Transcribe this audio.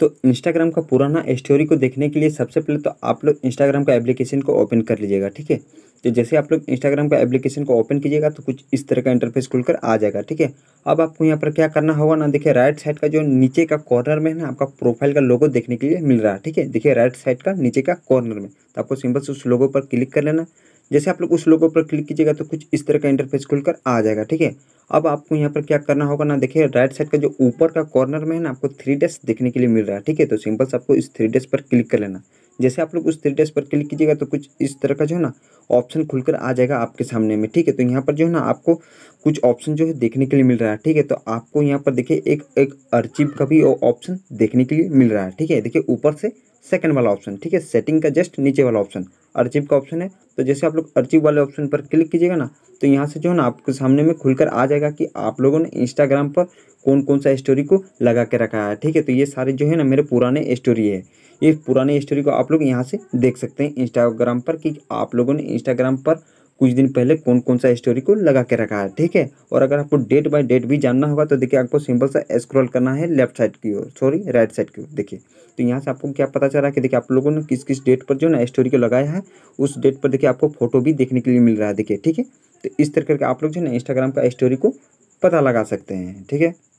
तो इंस्टाग्राम का पुराना स्टोरी को देखने के लिए सबसे पहले तो आप लोग इंस्टाग्राम का एप्लीकेशन को ओपन कर लीजिएगा ठीक है तो जैसे आप लोग इंस्टाग्राम का एप्लीकेशन को ओपन कीजिएगा तो कुछ इस तरह का इंटरफेस खुलकर आ जाएगा ठीक है अब आपको यहाँ पर क्या करना होगा ना देखिए राइट साइड का जो नीचे का कॉर्नर में है ना आपका प्रोफाइल का लोगो देखने के लिए मिल रहा है ठीक है देखिए राइट साइड का नीचे का कॉर्नर में तो आपको सिंपल से उस लोगो पर क्लिक कर लेना जैसे आप लोग उस लोगों पर क्लिक कीजिएगा तो कुछ इस तरह का इंटरफेस खुलकर आ जाएगा ठीक है अब आपको यहाँ पर क्या करना होगा ना देखिए राइट साइड का जो ऊपर का कॉर्नर में है ना आपको थ्री डेस्क देखने के लिए मिल रहा है ठीक है तो सिंपल से आपको इस थ्री डेस्क पर क्लिक कर लेना जैसे आप लोग उस थ्री डेस्क पर क्लिक कीजिएगा तो कुछ इस तरह का जो है ना ऑप्शन खुलकर आ जाएगा आपके सामने में ठीक है तो यहाँ पर जो है ना आपको कुछ ऑप्शन जो है देखने के लिए मिल रहा है ठीक है तो आपको यहाँ पर देखिए एक एक अर्चिव का भी ऑप्शन देखने के लिए मिल रहा है ठीक है देखिए ऊपर से सेकंड वाला ऑप्शन ठीक है सेटिंग का जस्ट नीचे वाला ऑप्शन अर्चिव का ऑप्शन है तो जैसे आप लोग अर्चिव वाले ऑप्शन पर क्लिक कीजिएगा ना तो यहाँ से जो है ना आपके सामने में खुलकर आ जाएगा कि आप लोगों ने इंस्टाग्राम पर कौन कौन सा स्टोरी को लगा के रखा है ठीक है तो ये सारे जो है ना मेरे पुराने स्टोरी है ये पुराने स्टोरी को आप लोग यहाँ से देख सकते हैं इंस्टाग्राम पर कि आप लोगों ने इंस्टाग्राम पर कुछ दिन पहले कौन कौन सा स्टोरी को लगा के रखा है ठीक है और अगर आपको डेट बाय डेट भी जानना होगा तो देखिए आपको सिंपल सा स्क्रॉल करना है लेफ्ट साइड की ओर सॉरी राइट साइड की ओर देखिए तो यहाँ से आपको क्या पता चल रहा है कि देखिए आप लोगों ने किस किस डेट पर जो ना स्टोरी को लगाया है उस डेट पर देखिए आपको फोटो भी देखने के लिए मिल रहा है देखिए ठीक है तो इस तरह करके आप लोग जो ना इंस्टाग्राम का स्टोरी को पता लगा सकते हैं ठीक है